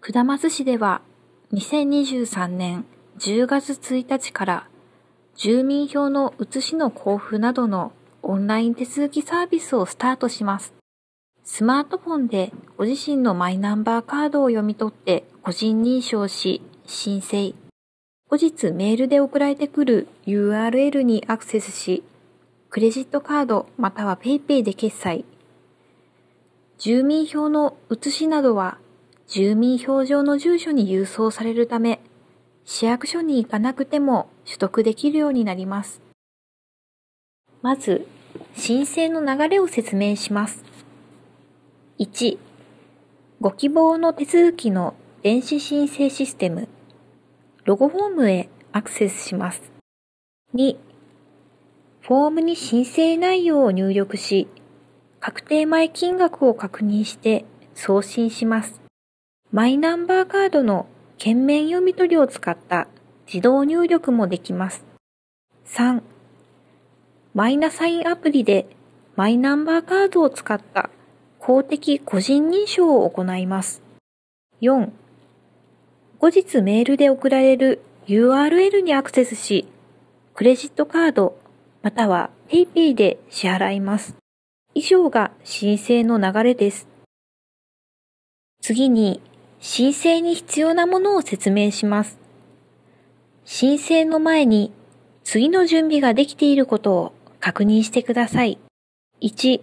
下松市では2023年10月1日から住民票の写しの交付などのオンライン手続きサービスをスタートします。スマートフォンでご自身のマイナンバーカードを読み取って個人認証し申請。後日メールで送られてくる URL にアクセスし、クレジットカードまたは PayPay で決済。住民票の写しなどは住民票上の住所に郵送されるため、市役所に行かなくても取得できるようになります。まず、申請の流れを説明します。1、ご希望の手続きの電子申請システム、ロゴフォームへアクセスします。2、フォームに申請内容を入力し、確定前金額を確認して送信します。マイナンバーカードの券面読み取りを使った自動入力もできます。3、マイナサインアプリでマイナンバーカードを使った公的個人認証を行います。4、後日メールで送られる URL にアクセスし、クレジットカードまたは PayPay で支払います。以上が申請の流れです。次に申請に必要なものを説明します。申請の前に次の準備ができていることを確認してください。1、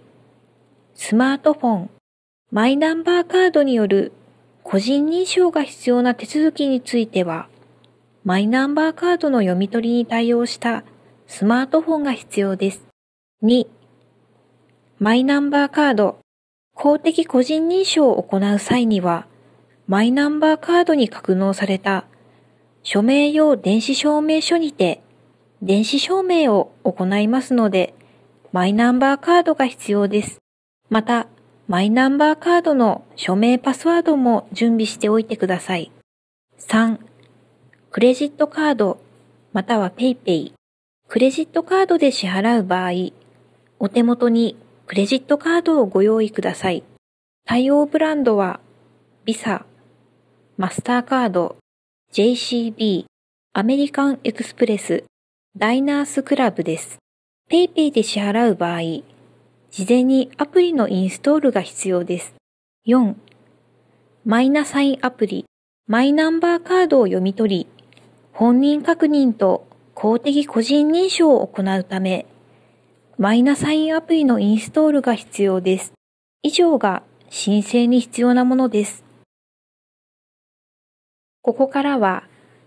スマートフォン、マイナンバーカードによる個人認証が必要な手続きについては、マイナンバーカードの読み取りに対応したスマートフォンが必要です。2、マイナンバーカード、公的個人認証を行う際には、マイナンバーカードに格納された署名用電子証明書にて電子証明を行いますので、マイナンバーカードが必要です。また、マイナンバーカードの署名パスワードも準備しておいてください。3、クレジットカード、または PayPay。クレジットカードで支払う場合、お手元にクレジットカードをご用意ください。対応ブランドは、visa マスターカード、JCB、アメリカンエクスプレス、ダイナースクラブです。PayPay で支払う場合、事前にアプリのインストールが必要です。4、マイナサインアプリ、マイナンバーカードを読み取り、本人確認と公的個人認証を行うため、マイナサインアプリのインストールが必要です。以上が申請に必要なものです。ここからは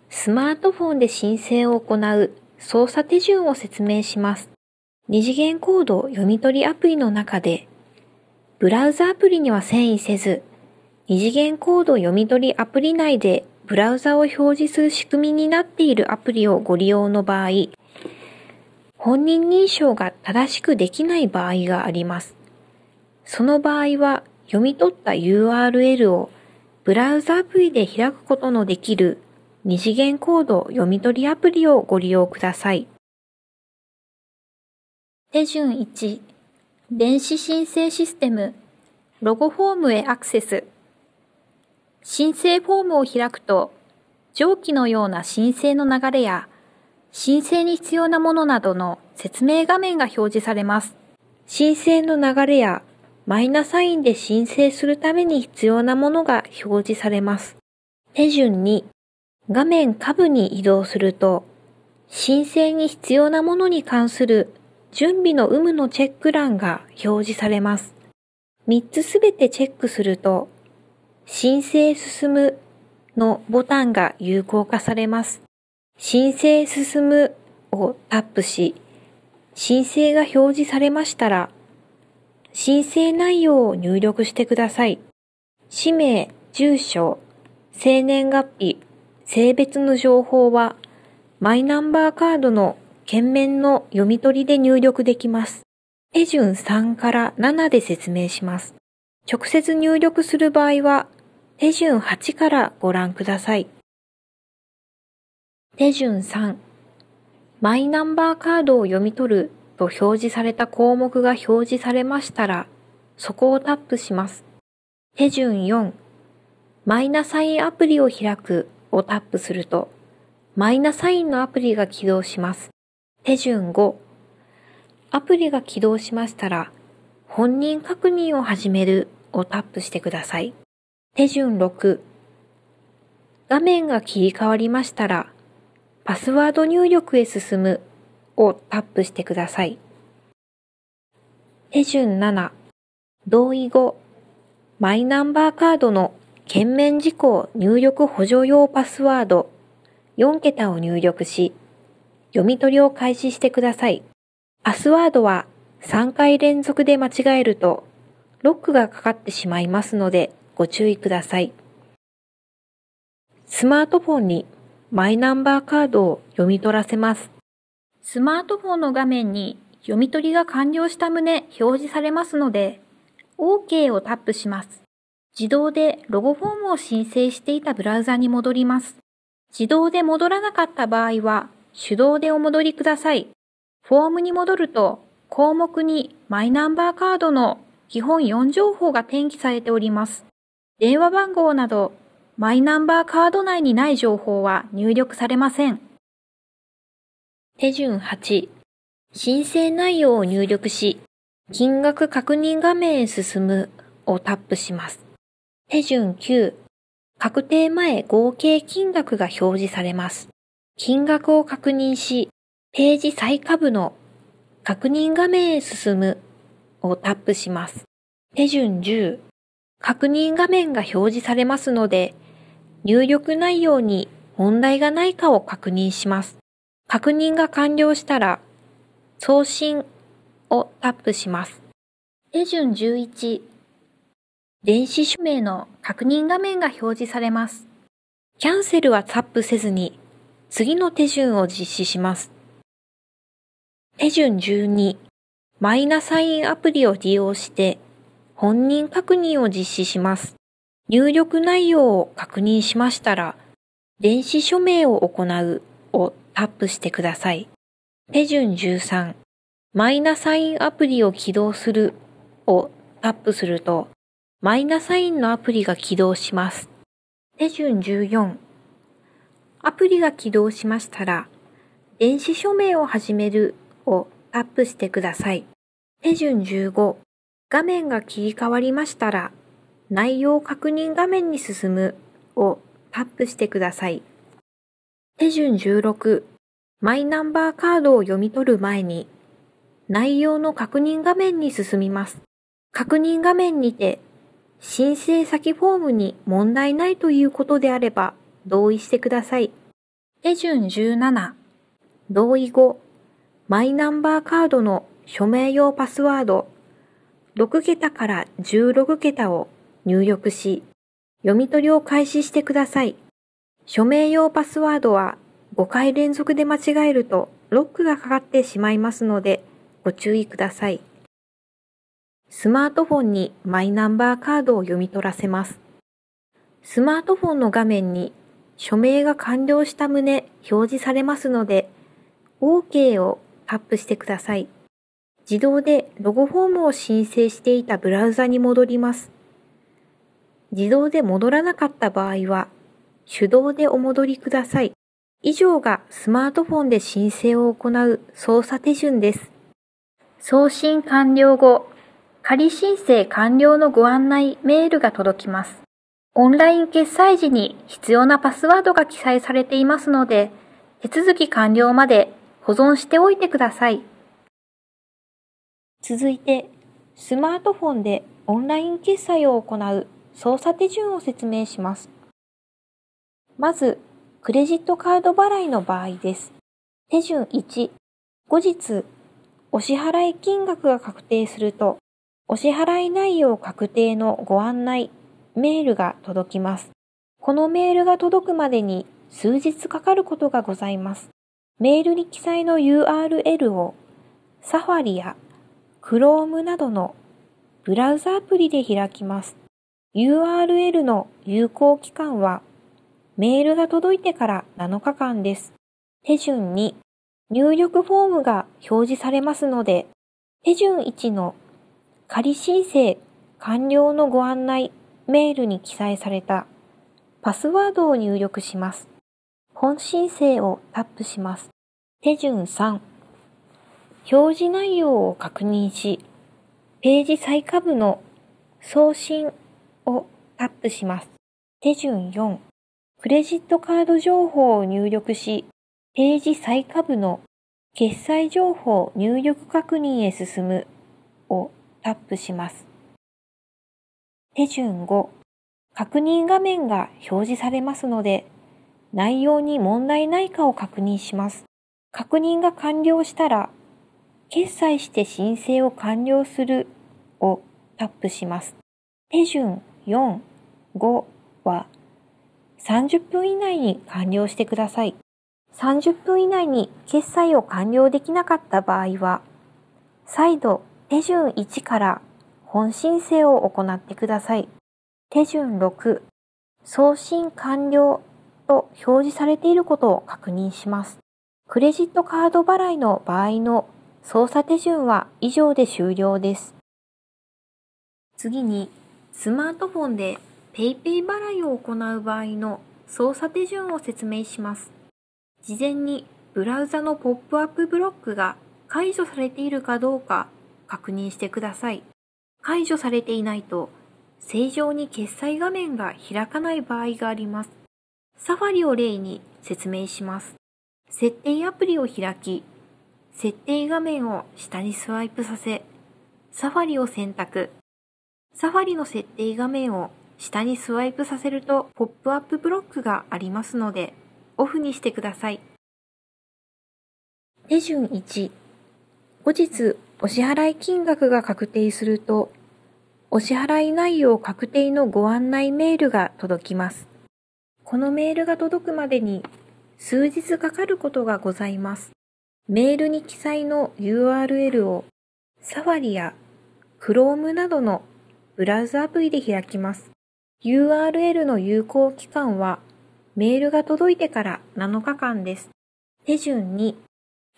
スマートフォンで申請を行う操作手順を説明します。二次元コード読み取りアプリの中で、ブラウザアプリには遷移せず、二次元コード読み取りアプリ内でブラウザを表示する仕組みになっているアプリをご利用の場合、本人認証が正しくできない場合があります。その場合は、読み取った URL をブラウザアプリで開くことのできる二次元コード読み取りアプリをご利用ください。手順1、電子申請システム、ロゴフォームへアクセス。申請フォームを開くと、上記のような申請の流れや、申請に必要なものなどの説明画面が表示されます。申請の流れやマイナサインで申請するために必要なものが表示されます。手順に画面下部に移動すると、申請に必要なものに関する準備の有無のチェック欄が表示されます。3つすべてチェックすると、申請進むのボタンが有効化されます。申請進むをタップし、申請が表示されましたら、申請内容を入力してください。氏名、住所、生年月日、性別の情報は、マイナンバーカードの件面の読み取りで入力できます。手順3から7で説明します。直接入力する場合は、手順8からご覧ください。手順3、マイナンバーカードを読み取ると表示された項目が表示されましたら、そこをタップします。手順4、マイナサインアプリを開くをタップすると、マイナサインのアプリが起動します。手順5、アプリが起動しましたら、本人確認を始めるをタップしてください。手順6、画面が切り替わりましたら、パスワード入力へ進むをタップしてください。手順7、同意後、マイナンバーカードの検面事項入力補助用パスワード4桁を入力し、読み取りを開始してください。パスワードは3回連続で間違えるとロックがかかってしまいますのでご注意ください。スマートフォンにマイナンバーカードを読み取らせます。スマートフォンの画面に読み取りが完了した旨表示されますので、OK をタップします。自動でロゴフォームを申請していたブラウザに戻ります。自動で戻らなかった場合は、手動でお戻りください。フォームに戻ると、項目にマイナンバーカードの基本4情報が転記されております。電話番号など、マイナンバーカード内にない情報は入力されません。手順8、申請内容を入力し、金額確認画面へ進むをタップします。手順9、確定前合計金額が表示されます。金額を確認し、ページ再下部の確認画面へ進むをタップします。手順10、確認画面が表示されますので、入力内容に問題がないかを確認します。確認が完了したら、送信をタップします。手順11、電子署名の確認画面が表示されます。キャンセルはタップせずに、次の手順を実施します。手順12、マイナサインアプリを利用して、本人確認を実施します。入力内容を確認しましたら、電子署名を行うをタップしてください。手順13、マイナサインアプリを起動するをタップすると、マイナサインのアプリが起動します。手順14、アプリが起動しましたら、電子署名を始めるをタップしてください。手順15、画面が切り替わりましたら、内容確認画面に進むをタップしてください。手順16、マイナンバーカードを読み取る前に、内容の確認画面に進みます。確認画面にて、申請先フォームに問題ないということであれば、同意してください。手順17、同意後、マイナンバーカードの署名用パスワード、6桁から16桁を入力し、読み取りを開始してください。署名用パスワードは5回連続で間違えるとロックがかかってしまいますのでご注意ください。スマートフォンにマイナンバーカードを読み取らせます。スマートフォンの画面に署名が完了した旨表示されますので OK をタップしてください。自動でロゴフォームを申請していたブラウザに戻ります。自動で戻らなかった場合は手動でお戻りください。以上がスマートフォンで申請を行う操作手順です。送信完了後、仮申請完了のご案内メールが届きます。オンライン決済時に必要なパスワードが記載されていますので、手続き完了まで保存しておいてください。続いて、スマートフォンでオンライン決済を行う操作手順を説明します。まず、クレジットカード払いの場合です。手順1、後日、お支払い金額が確定すると、お支払い内容確定のご案内、メールが届きます。このメールが届くまでに数日かかることがございます。メールに記載の URL をサファリや Chrome などのブラウザアプリで開きます。URL の有効期間はメールが届いてから7日間です。手順2、入力フォームが表示されますので、手順1の仮申請完了のご案内メールに記載されたパスワードを入力します。本申請をタップします。手順3、表示内容を確認し、ページ最下部の送信をタップします。手順4、クレジットカード情報を入力し、ページ最下部の決済情報入力確認へ進むをタップします。手順5、確認画面が表示されますので、内容に問題ないかを確認します。確認が完了したら、決済して申請を完了するをタップします。手順4、5は30分以内に完了してください。30分以内に決済を完了できなかった場合は、再度手順1から本申請を行ってください。手順6、送信完了と表示されていることを確認します。クレジットカード払いの場合の操作手順は以上で終了です。次に、スマートフォンで PayPay 払いを行う場合の操作手順を説明します。事前にブラウザのポップアップブロックが解除されているかどうか確認してください。解除されていないと正常に決済画面が開かない場合があります。サファリを例に説明します。設定アプリを開き、設定画面を下にスワイプさせ、サファリを選択。サファリの設定画面を下にスワイプさせるとポップアップブロックがありますので、オフにしてください。手順1、後日お支払い金額が確定すると、お支払い内容確定のご案内メールが届きます。このメールが届くまでに数日かかることがございます。メールに記載の URL をサファリや Chrome などのブラウザアプリで開きます。URL の有効期間はメールが届いてから7日間です。手順2、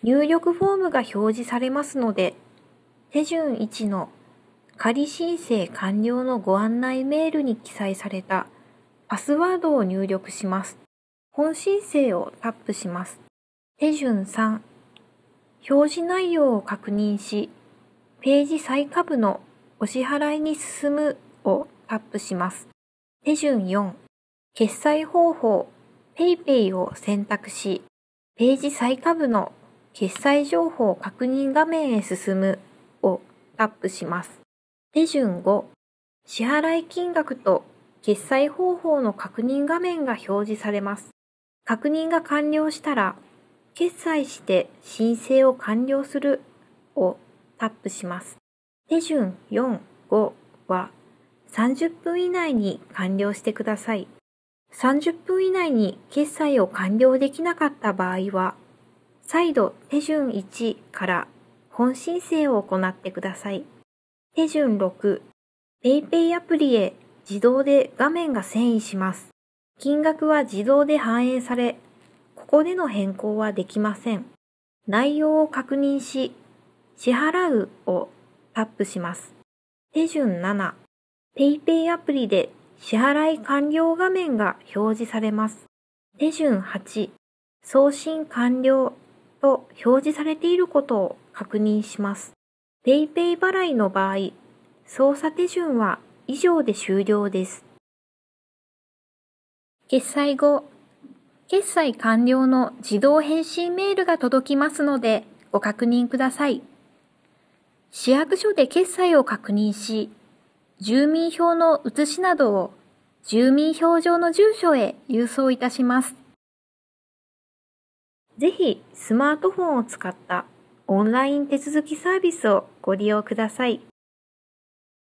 入力フォームが表示されますので、手順1の仮申請完了のご案内メールに記載されたパスワードを入力します。本申請をタップします。手順3、表示内容を確認し、ページ最下部のお支払いに進むをタップします。手順4、決済方法 PayPay を選択し、ページ最下部の決済情報確認画面へ進むをタップします。手順5、支払い金額と決済方法の確認画面が表示されます。確認が完了したら、決済して申請を完了するをタップします。手順4、5は30分以内に完了してください。30分以内に決済を完了できなかった場合は、再度手順1から本申請を行ってください。手順6、PayPay アプリへ自動で画面が遷移します。金額は自動で反映され、ここでの変更はできません。内容を確認し、支払うをタップします。手順7、PayPay アプリで支払い完了画面が表示されます。手順8、送信完了と表示されていることを確認します。PayPay 払いの場合、操作手順は以上で終了です。決済後、決済完了の自動返信メールが届きますのでご確認ください。市役所で決済を確認し、住民票の写しなどを住民票上の住所へ郵送いたします。ぜひスマートフォンを使ったオンライン手続きサービスをご利用ください。